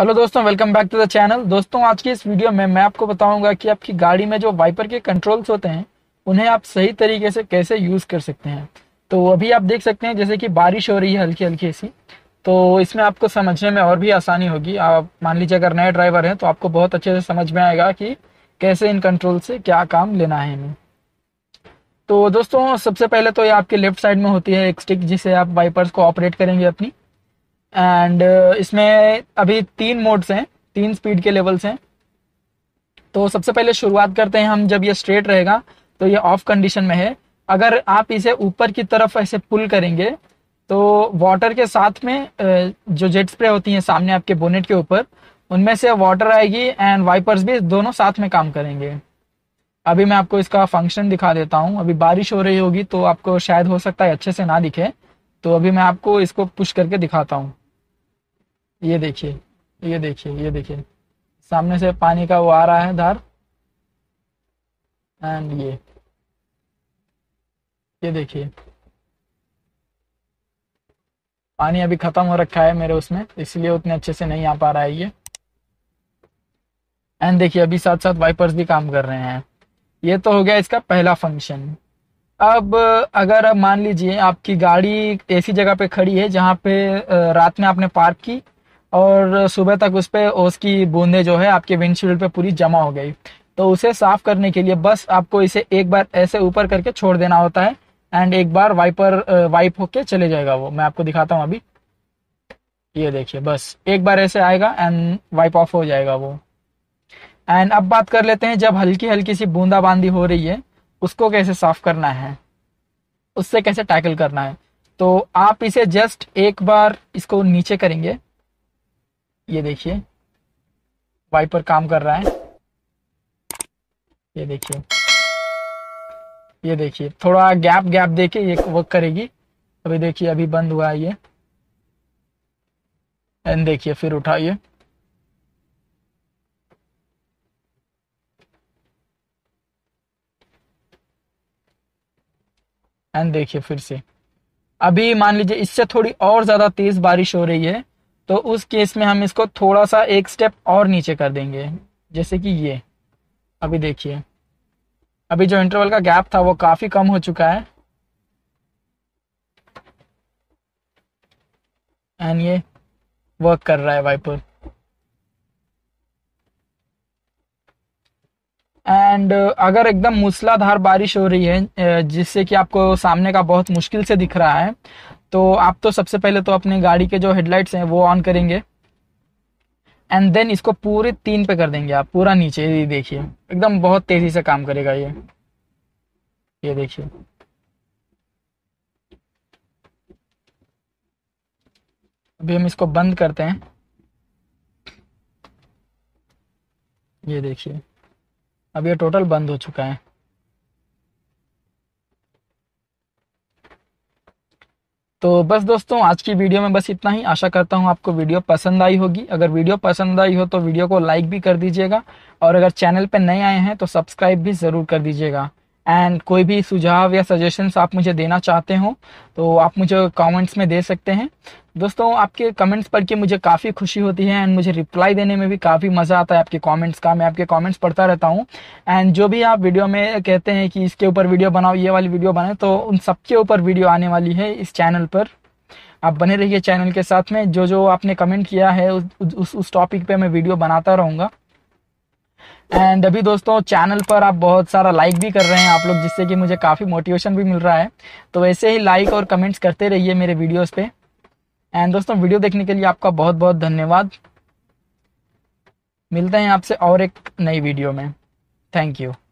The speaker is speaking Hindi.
हेलो दोस्तों welcome back to the channel दोस्तों आज की इस वीडियो में मैं आपको बताऊंगा कि आपकी गाड़ी में जो वाइपर के कंट्रोल्स होते हैं उन्हें आप सही तरीके से कैसे यूज़ कर सकते हैं तो अभी आप देख सकते हैं जैसे कि बारिश हो रही है हल्की हल्की ऐसी तो इसमें आपको समझने में और भी आसानी होगी आप मान लीजिए अगर नए ड्राइवर हैं तो आपको बहुत अच्छे से समझ में आएगा कि कैसे इन कंट्रोल से क्या काम लेना है इन्हें तो दोस्तों सबसे पहले तो ये आपके लेफ्ट साइड में होती है एक स्टिक जिसे आप वाइपर्स को ऑपरेट करेंगे अपनी एंड uh, इसमें अभी तीन मोड्स हैं तीन स्पीड के लेवल्स हैं तो सबसे पहले शुरुआत करते हैं हम जब ये स्ट्रेट रहेगा तो ये ऑफ कंडीशन में है अगर आप इसे ऊपर की तरफ ऐसे पुल करेंगे तो वाटर के साथ में uh, जो जेट स्प्रे होती हैं सामने आपके बोनेट के ऊपर उनमें से वाटर आएगी एंड वाइपर्स भी दोनों साथ में काम करेंगे अभी मैं आपको इसका फंक्शन दिखा देता हूँ अभी बारिश हो रही होगी तो आपको शायद हो सकता है अच्छे से ना दिखे तो अभी मैं आपको इसको पुश करके दिखाता हूँ ये देखिए ये देखिए ये देखिए सामने से पानी का वो आ रहा है धार एंड ये ये देखिए पानी अभी खत्म हो रखा है मेरे उसमें इसलिए उतने अच्छे से नहीं आ पा रहा है ये एंड देखिए अभी साथ साथ वाइपर्स भी काम कर रहे हैं ये तो हो गया इसका पहला फंक्शन अब अगर अब मान लीजिए आपकी गाड़ी ऐसी जगह पे खड़ी है जहाँ पे रात में आपने पार्क की और सुबह तक उस पर उसकी बूंदे जो है आपके विंडशील्ड पे पूरी जमा हो गई तो उसे साफ करने के लिए बस आपको इसे एक बार ऐसे ऊपर करके छोड़ देना होता है एंड एक बार वाइपर वाइप होके चले जाएगा वो मैं आपको दिखाता हूँ अभी ये देखिए बस एक बार ऐसे आएगा एंड वाइप ऑफ हो जाएगा वो एंड अब बात कर लेते हैं जब हल्की हल्की सी बूंदाबांदी हो रही है उसको कैसे साफ करना है उससे कैसे टैकल करना है तो आप इसे जस्ट एक बार इसको नीचे करेंगे ये देखिए वाइपर काम कर रहा है ये देखिए ये देखिए थोड़ा गैप गैप देके ये वर्क करेगी अभी देखिए अभी बंद हुआ है ये एंड देखिए फिर उठाइए एंड देखिए फिर से अभी मान लीजिए इससे थोड़ी और ज़्यादा तेज़ बारिश हो रही है तो उस केस में हम इसको थोड़ा सा एक स्टेप और नीचे कर देंगे जैसे कि ये अभी देखिए अभी जो इंटरवल का गैप था वो काफ़ी कम हो चुका है एंड ये वर्क कर रहा है वाइपर एंड uh, अगर एकदम मूसलाधार बारिश हो रही है uh, जिससे कि आपको सामने का बहुत मुश्किल से दिख रहा है तो आप तो सबसे पहले तो अपनी गाड़ी के जो हेडलाइट्स हैं वो ऑन करेंगे एंड देन इसको पूरे तीन पे कर देंगे आप पूरा नीचे ये देखिए एकदम बहुत तेजी से काम करेगा ये ये देखिए अभी हम इसको बंद करते हैं ये देखिए अब ये टोटल बंद हो चुका है तो बस दोस्तों आज की वीडियो में बस इतना ही आशा करता हूं आपको वीडियो पसंद आई होगी अगर वीडियो पसंद आई हो तो वीडियो को लाइक भी कर दीजिएगा और अगर चैनल पर नए आए हैं तो सब्सक्राइब भी ज़रूर कर दीजिएगा एंड कोई भी सुझाव या सजेशंस आप मुझे देना चाहते हो तो आप मुझे कमेंट्स में दे सकते हैं दोस्तों आपके कमेंट्स पढ़ के मुझे काफ़ी खुशी होती है एंड मुझे रिप्लाई देने में भी काफ़ी मज़ा आता है आपके कमेंट्स का मैं आपके कमेंट्स पढ़ता रहता हूँ एंड जो भी आप वीडियो में कहते हैं कि इसके ऊपर वीडियो बनाओ ये वाली वीडियो बनाए तो उन सबके ऊपर वीडियो आने वाली है इस चैनल पर आप बने रहिए चैनल के साथ में जो जो आपने कमेंट किया है उस उस, टॉपिक पे मैं वीडियो बनाता रहूँगा एंड अभी दोस्तों चैनल पर आप बहुत सारा लाइक भी कर रहे हैं आप लोग जिससे कि मुझे काफ़ी मोटिवेशन भी मिल रहा है तो ऐसे ही लाइक और कमेंट्स करते रहिए मेरे वीडियोस पे एंड दोस्तों वीडियो देखने के लिए आपका बहुत बहुत धन्यवाद मिलते हैं आपसे और एक नई वीडियो में थैंक यू